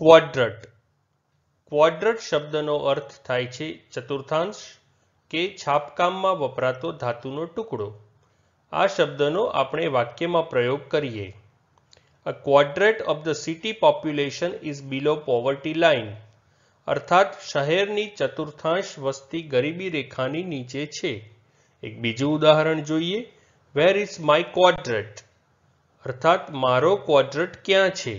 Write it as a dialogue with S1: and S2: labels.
S1: ક્વોડ્રટ
S2: ક્વોડ્રટ શબ્દનો અર્થ થાય છે ચતુર્થાંશ કે છાપકામમાં વપરાતો ધાતુનો ટુકડો આ શબ્દનો આપણે વાક્યમાં પ્રયોગ કરીએ a quadrate of the city population is below poverty line અર્થાત શહેરની ચતુર્થાંશ વસ્તી ગરીબી રેખાની નીચે છે એક બીજું ઉદાહરણ જોઈએ વેર ઇઝ માય ક્વોડ્રેટ અર્થાત મારો ક્વોડ્રટ ક્યાં છે